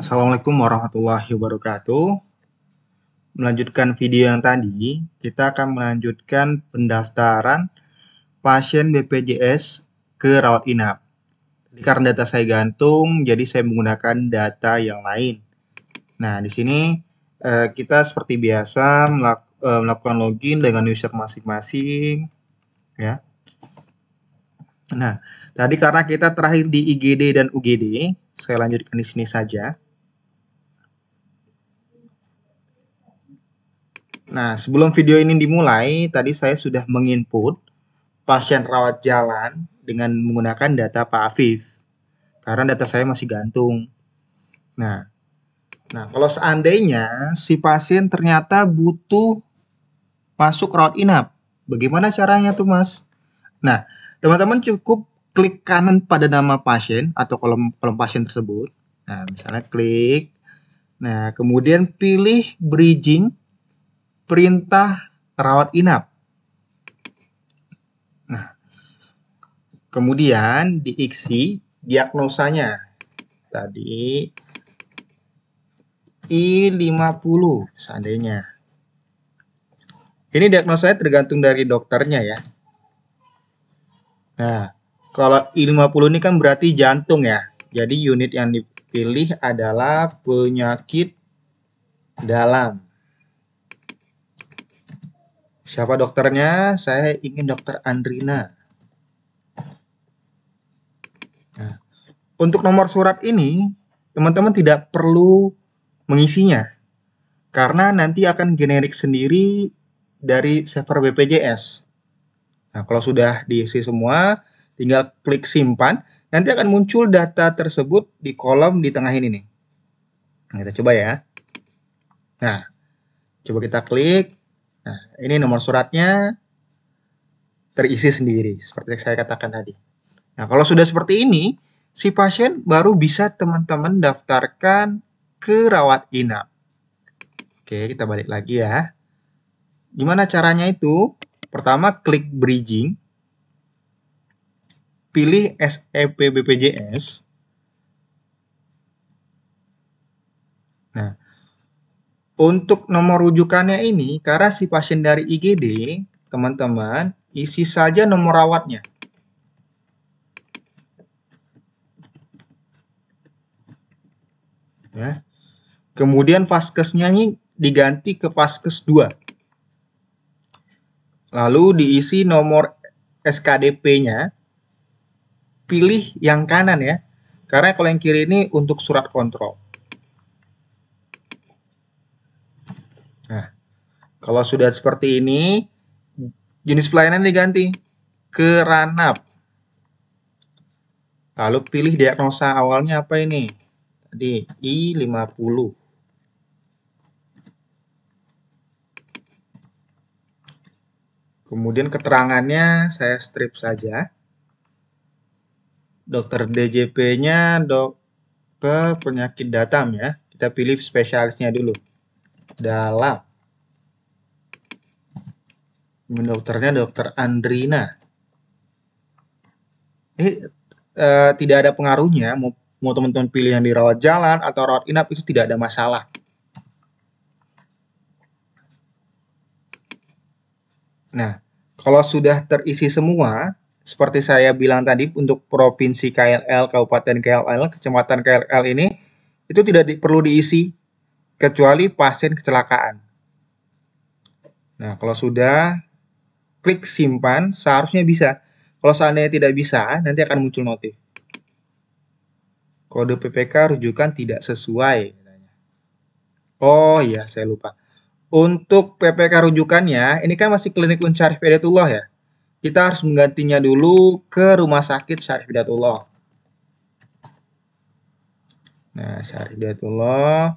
Assalamualaikum warahmatullahi wabarakatuh. Melanjutkan video yang tadi, kita akan melanjutkan pendaftaran pasien BPJS ke rawat inap. Karena data saya gantung, jadi saya menggunakan data yang lain. Nah, di sini eh, kita seperti biasa eh, melakukan login dengan user masing-masing, ya. Nah, tadi karena kita terakhir di IGD dan UGD, saya lanjutkan di sini saja. Nah, sebelum video ini dimulai, tadi saya sudah menginput pasien rawat jalan dengan menggunakan data Pak Afif. Karena data saya masih gantung. Nah, nah kalau seandainya si pasien ternyata butuh masuk rawat inap, bagaimana caranya tuh, Mas? Nah, Teman-teman cukup klik kanan pada nama pasien atau kolom kolom pasien tersebut. Nah, misalnya klik. Nah, kemudian pilih bridging perintah rawat inap. Nah, kemudian diiksi diagnosanya. Tadi I50 seandainya. Ini diagnosanya tergantung dari dokternya ya. Nah, kalau I50 ini kan berarti jantung ya. Jadi unit yang dipilih adalah penyakit dalam. Siapa dokternya? Saya ingin dokter Andrina. Nah, untuk nomor surat ini, teman-teman tidak perlu mengisinya. Karena nanti akan generik sendiri dari server BPJS. Nah, kalau sudah diisi semua, tinggal klik simpan. Nanti akan muncul data tersebut di kolom di tengah ini nih. Nah, kita coba ya. Nah, coba kita klik. Nah, ini nomor suratnya terisi sendiri, seperti yang saya katakan tadi. Nah, kalau sudah seperti ini, si pasien baru bisa teman-teman daftarkan ke rawat inap. Oke, kita balik lagi ya. Gimana caranya itu? Pertama, klik bridging. Pilih SEP BPJS. Nah, untuk nomor rujukannya ini, karena si pasien dari IGD, teman-teman, isi saja nomor rawatnya. Ya. Kemudian vaskesnya ini diganti ke vaskes 2. Lalu diisi nomor SKDP-nya. Pilih yang kanan ya. Karena kalau yang kiri ini untuk surat kontrol. Nah, kalau sudah seperti ini, jenis pelayanan diganti ke ranap. Lalu pilih diagnosa awalnya apa ini? Tadi I50. Kemudian keterangannya saya strip saja. Dokter DJP-nya dokter penyakit datam ya. Kita pilih spesialisnya dulu. Dalam. Dokternya dokter Andrina. Ini eh, tidak ada pengaruhnya. Mau, teman-teman pilih yang dirawat jalan atau rawat inap itu tidak ada masalah. Nah, kalau sudah terisi semua, seperti saya bilang tadi untuk provinsi KLL, kabupaten KLL, kecamatan KLL ini itu tidak di, perlu diisi kecuali pasien kecelakaan. Nah, kalau sudah klik simpan seharusnya bisa. Kalau seandainya tidak bisa, nanti akan muncul notif. Kode PPK rujukan tidak sesuai. Oh iya, saya lupa. Untuk PPK rujukannya, ini kan masih klinik Win Syarif Hidayatullah ya. Kita harus menggantinya dulu ke rumah sakit Syarif Hidayatullah. Nah, Syarif Hidayatullah.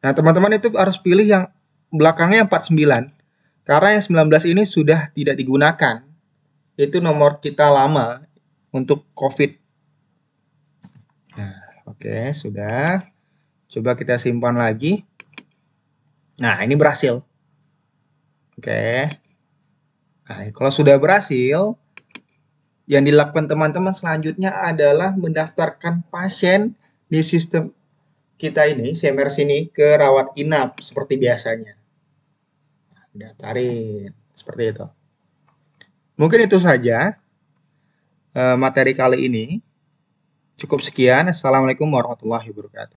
Nah, teman-teman itu harus pilih yang belakangnya 49. Karena yang 19 ini sudah tidak digunakan. Itu nomor kita lama untuk COVID. Nah, oke, okay, sudah. Coba kita simpan lagi. Nah, ini berhasil. Oke. Nah, kalau sudah berhasil, yang dilakukan teman-teman selanjutnya adalah mendaftarkan pasien di sistem kita ini, CMR sini, ke rawat inap seperti biasanya. Nah, daftarin, seperti itu. Mungkin itu saja eh, materi kali ini. Cukup sekian. Assalamualaikum warahmatullahi wabarakatuh.